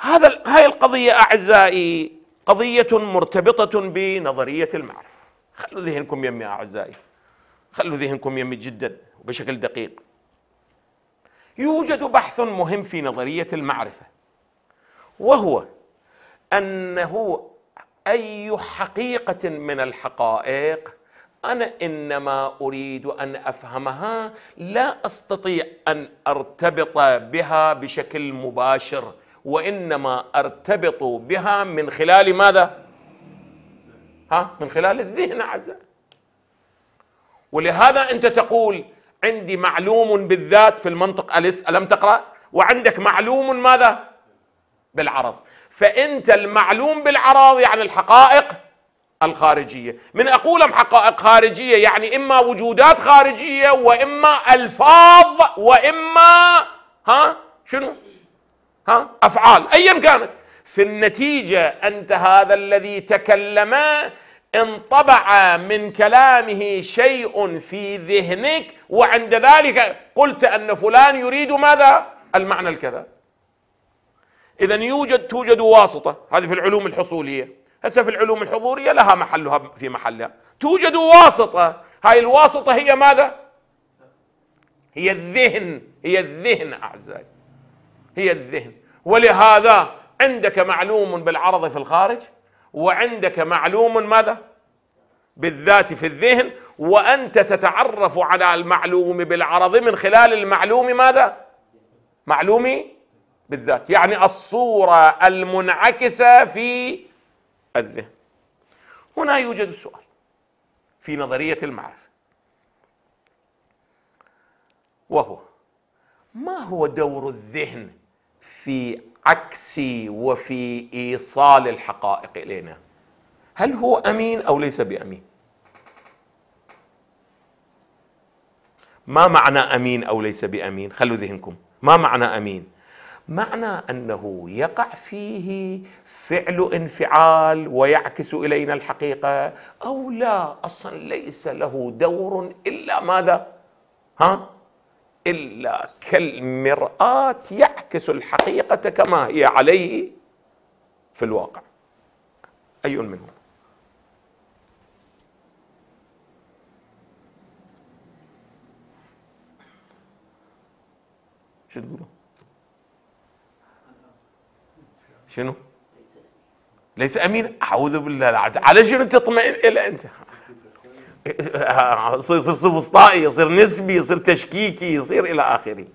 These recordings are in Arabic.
هذا هاي القضية أعزائي قضية مرتبطة بنظرية المعرفة خلوا ذهنكم يمي أعزائي خلوا ذهنكم يمي جدا بشكل دقيق يوجد بحث مهم في نظرية المعرفة وهو أنه أي حقيقة من الحقائق أنا إنما أريد أن أفهمها لا أستطيع أن أرتبط بها بشكل مباشر وإنما أرتبط بها من خلال ماذا؟ ها؟ من خلال الذهن أعزائي ولهذا أنت تقول عندي معلوم بالذات في المنطق ألف ألم تقرأ؟ وعندك معلوم ماذا؟ بالعرض فأنت المعلوم بالعرض يعني الحقائق الخارجية من أقول حقائق خارجية يعني إما وجودات خارجية وإما ألفاظ وإما ها شنو ها افعال ايا كانت في النتيجه انت هذا الذي تكلم انطبع من كلامه شيء في ذهنك وعند ذلك قلت ان فلان يريد ماذا المعنى الكذا اذا يوجد توجد واسطه هذه في العلوم الحصوليه هسه في العلوم الحضوريه لها محلها في محلها توجد واسطه هاي الواسطه هي ماذا هي الذهن هي الذهن اعزائي هي الذهن ولهذا عندك معلوم بالعرض في الخارج وعندك معلوم ماذا بالذات في الذهن وأنت تتعرف على المعلوم بالعرض من خلال المعلوم ماذا معلومي بالذات يعني الصورة المنعكسة في الذهن هنا يوجد السؤال في نظرية المعرفة وهو ما هو دور الذهن في عكس وفي ايصال الحقائق الينا هل هو امين او ليس بامين ما معنى امين او ليس بامين خلوا ذهنكم ما معنى امين معنى انه يقع فيه فعل انفعال ويعكس الينا الحقيقه او لا اصلا ليس له دور الا ماذا ها الا كالمراه يعكس الحقيقه كما هي عليه في الواقع اي منهم شو تقولوا شنو ليس امين اعوذ بالله على شنو تطمئن الى انت يصير سفسطائي يصير نسبي يصير تشكيكي يصير إلى آخره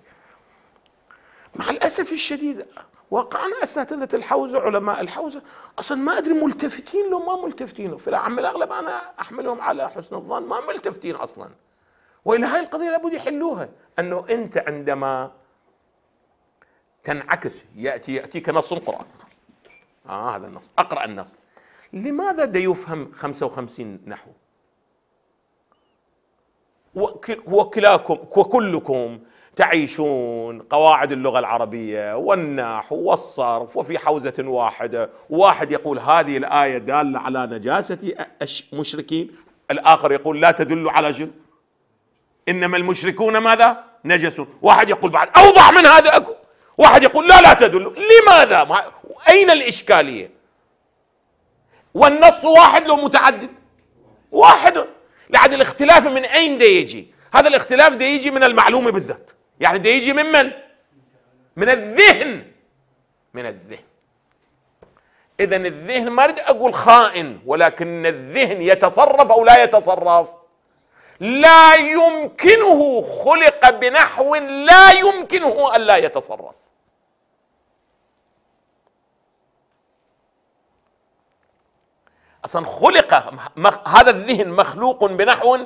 مع الأسف الشديد واقعنا أساتذة الحوزة علماء الحوزة أصلا ما أدري ملتفتين لو ما ملتفتين في العام الأغلب أنا أحملهم على حسن الظن ما ملتفتين أصلا وإلى هاي القضية لابد يحلوها أنه أنت عندما تنعكس يأتي يأتيك نص قرآن آه هذا النص أقرأ النص لماذا دا يفهم 55 نحو وكلاكم وكلكم تعيشون قواعد اللغة العربية والنحو والصرف وفي حوزة واحدة واحد يقول هذه الآية دالة على نجاسة المشركين الآخر يقول لا تدل على جن إنما المشركون ماذا نجس واحد يقول بعد أوضع من هذا أكو واحد يقول لا لا تدل لماذا أين الإشكالية والنص واحد لو متعدد واحد لعد الاختلاف من اين ده يجي هذا الاختلاف ده يجي من المعلومه بالذات يعني ده يجي ممن من الذهن من الذهن اذا الذهن ما اريد اقول خائن ولكن الذهن يتصرف او لا يتصرف لا يمكنه خلق بنحو لا يمكنه ان لا يتصرف اصلا خلق هذا الذهن مخلوق بنحو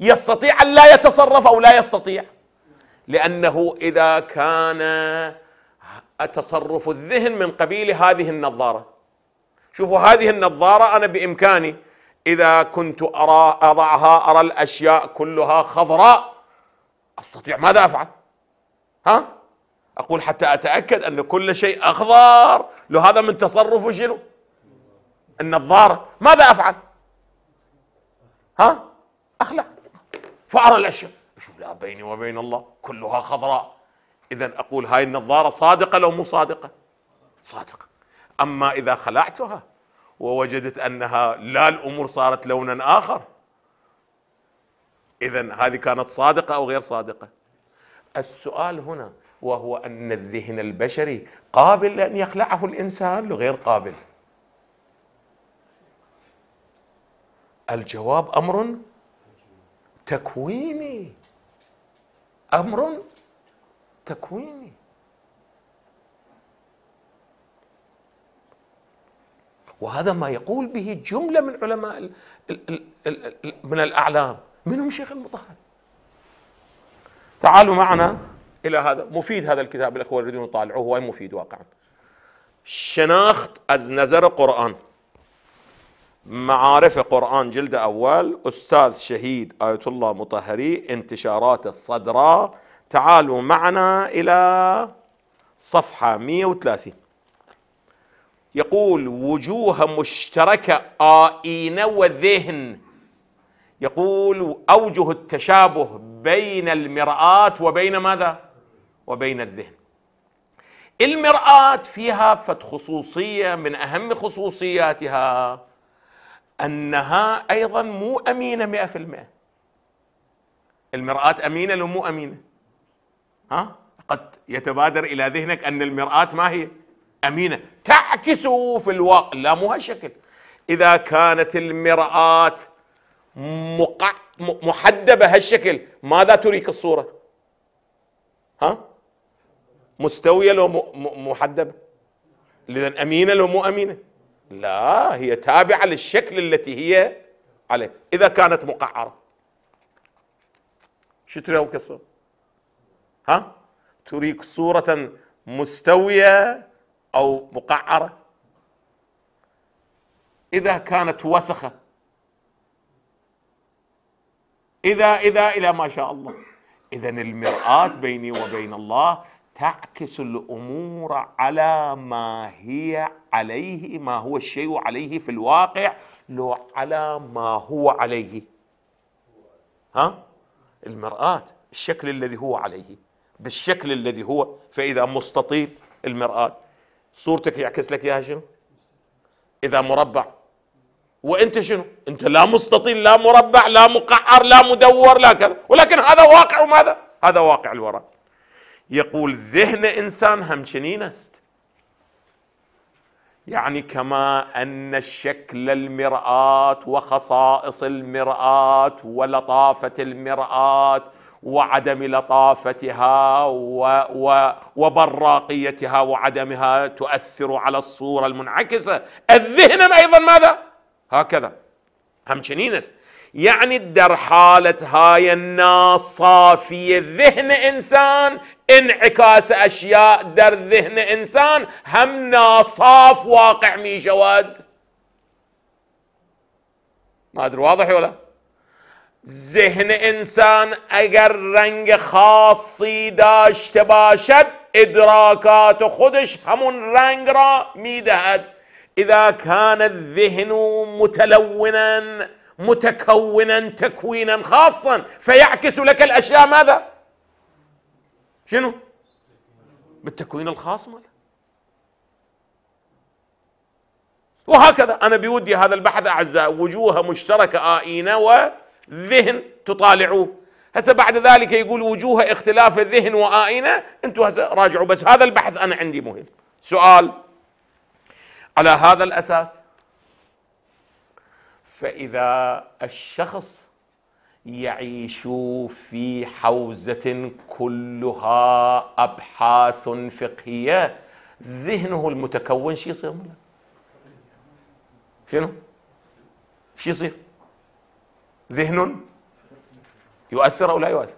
يستطيع ان لا يتصرف او لا يستطيع لانه اذا كان تصرف الذهن من قبيل هذه النظاره شوفوا هذه النظاره انا بامكاني اذا كنت ارى اضعها ارى الاشياء كلها خضراء استطيع ماذا افعل ها اقول حتى اتاكد ان كل شيء اخضر لهذا من تصرف شنو النظارة ماذا أفعل ها أخلع فأرى الأشياء شوف لا بيني وبين الله كلها خضراء إذا أقول هاي النظارة صادقة لو مو صادقة صادقة أما إذا خلعتها ووجدت أنها لا الأمور صارت لونا آخر إذا هذه كانت صادقة أو غير صادقة السؤال هنا وهو أن الذهن البشري قابل أن يخلعه الإنسان لغير قابل الجواب امر تكويني امر تكويني وهذا ما يقول به جمله من علماء الـ الـ الـ من الاعلام منهم شيخ المطهر تعالوا معنا الى هذا مفيد هذا الكتاب الاخوه يريدون يطالعوه هو مفيد واقعا شناخت از نظر قرآن معارف قرآن جلد أول أستاذ شهيد آية الله مطهري انتشارات الصدراء تعالوا معنا إلى صفحة 130 يقول وجوه مشتركة آئين وذهن يقول أوجه التشابه بين المرآة وبين ماذا؟ وبين الذهن المرآة فيها فت خصوصية من أهم خصوصياتها أنها أيضا مو أمينة مئة في المئة المرآة أمينة لو مو أمينة ها قد يتبادر إلى ذهنك أن المرآة ما هي أمينة تعكس في الواقع لا مو هالشكل إذا كانت المرآة مقع... محدبة هالشكل ماذا تريك الصورة ها مستوية لو م... محدبة لذا أمينة لو مو أمينة لا هي تابعة للشكل التي هي عليه إذا كانت مقعرة شو تريد الكسر ها تريك صورة مستوية أو مقعرة إذا كانت وسخة إذا إذا إلى ما شاء الله إذا المرآة بيني وبين الله تعكس الامور على ما هي عليه ما هو الشيء عليه في الواقع لو على ما هو عليه ها المرآة الشكل الذي هو عليه بالشكل الذي هو فإذا مستطيل المرآة صورتك يعكس لك اياها شنو؟ إذا مربع وأنت شنو؟ أنت لا مستطيل لا مربع لا مقعر لا مدور لا كذا ولكن هذا واقع وماذا؟ هذا واقع الوراء يقول ذهن انسان همچنین است يعني كما ان الشكل المراه وخصائص المراه ولطافه المراه وعدم لطافتها و و وبراقيتها وعدمها تؤثر على الصوره المنعكسه الذهن ايضا ماذا هكذا همچنین است يعني الدرحالة هاي الناس صافية ذهن انسان انعكاس اشياء در ذهن انسان هم ناصاف واقع مي جواد ما ادري واضح ولا ذهن انسان اگر رنگ خاصی داشته باشد ادراکات خودش همون رنگ را میدهد اذا كان الذهن متلونا متكونا تكوينا خاصا فيعكس لك الاشياء ماذا شنو بالتكوين الخاص ماله وهكذا أنا بودي هذا البحث أعزاء وجوه مشتركة آئينة وذهن تطالعوه هسه بعد ذلك يقول وجوه اختلاف الذهن وآئنة انتم هسه راجعوا بس هذا البحث أنا عندي مهم سؤال على هذا الأساس فإذا الشخص يعيشوا في حوزة كلها أبحاث فقهية ذهنه المتكون شو يصير منه شنو شو يصير ذهن يؤثر أو لا يؤثر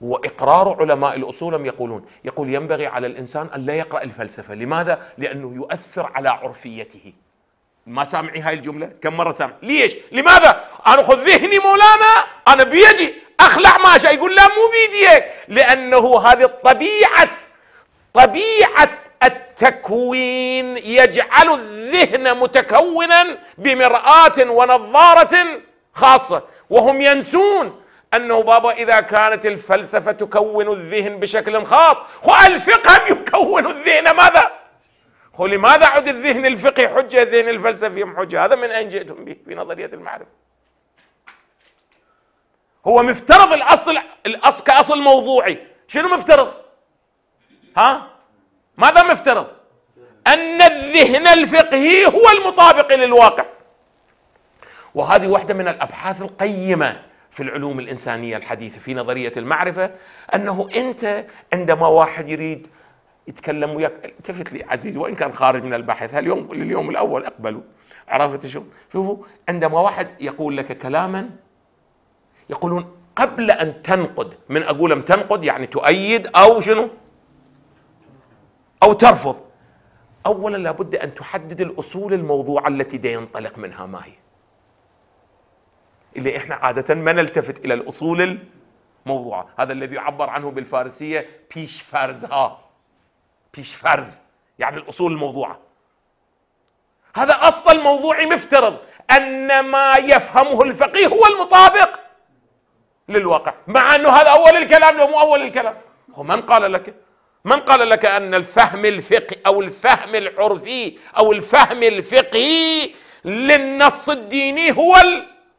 وإقرار علماء الأصول هم يقولون يقول ينبغي على الإنسان أن لا يقرأ الفلسفة لماذا؟ لأنه يؤثر على عرفيته ما سامعي هاي الجمله كم مره سامع ليش لماذا انا خذ ذهني مولانا انا بيدي اخلع ماشي يقول لا مو بيديك لانه هذه طبيعه طبيعه التكوين يجعل الذهن متكونا بمراه ونظاره خاصه وهم ينسون انه بابا اذا كانت الفلسفه تكون الذهن بشكل خاص والفقه يكون الذهن ماذا هو لماذا عد الذهن الفقهي حجة الذهن الفلسفي حجة هذا من أين جئتم به في نظرية المعرفة هو مفترض الأصل الأصل كأصل موضوعي شنو مفترض ها ماذا مفترض أن الذهن الفقهي هو المطابق للواقع وهذه واحدة من الأبحاث القيمة في العلوم الإنسانية الحديثة في نظرية المعرفة أنه أنت عندما واحد يريد يتكلم وياك التفت لي عزيزي وان كان خارج من البحث هاليوم لليوم الاول اقبلوا عرفت شو شوفوا عندما واحد يقول لك كلاما يقولون قبل ان تنقد من اقول ام تنقد يعني تؤيد او شنو او ترفض اولا لابد ان تحدد الاصول الموضوعه التي دا ينطلق منها ما هي اللي احنا عاده ما نلتفت الى الاصول الموضوعه هذا الذي يعبر عنه بالفارسيه بيش فارزها تفتيش فرز يعني الأصول الموضوعة هذا أصل الموضوع مفترض أن ما يفهمه الفقيه هو المطابق للواقع مع أنه هذا أول الكلام لو مو أول الكلام هو من قال لك من قال لك أن الفهم الفقهي أو الفهم العرفي أو الفهم الفقهي للنص الديني هو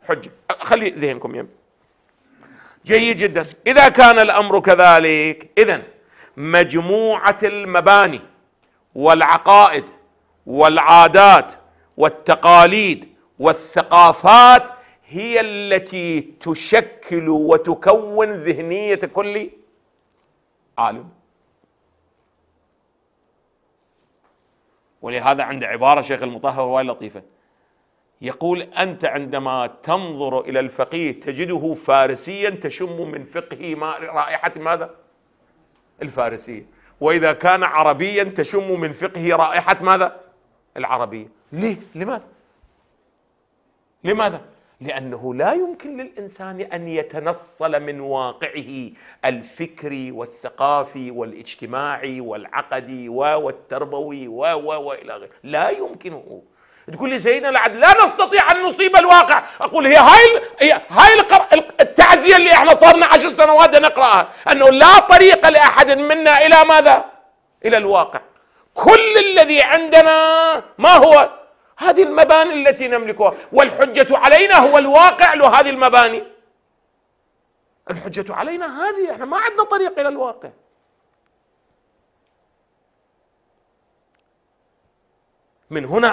الحجة خلي ذهنكم يم جيد جدا إذا كان الأمر كذلك إذا مجموعه المباني والعقائد والعادات والتقاليد والثقافات هي التي تشكل وتكون ذهنيه كل عالم ولهذا عند عباره شيخ المطهر روايه لطيفه يقول انت عندما تنظر الى الفقيه تجده فارسيا تشم من فقهه ما رائحه ماذا؟ الفارسية وإذا كان عربيا تشم من فقهه رائحة ماذا؟ العربية ليه؟ لماذا؟ لماذا؟ لأنه لا يمكن للإنسان أن يتنصل من واقعه الفكري والثقافي والاجتماعي والعقدي والتربوي و و وإلى غيره لا يمكنه تقول لي سيدنا العدل لا نستطيع أن نصيب الواقع أقول هي هاي هاي التعزية اللي احنا صارنا عشر سنوات نقراها انه لا طريق لاحد منا الى ماذا؟ الى الواقع كل الذي عندنا ما هو؟ هذه المباني التي نملكها والحجة علينا هو الواقع لهذه المباني الحجة علينا هذه احنا ما عندنا طريق إلى الواقع من هنا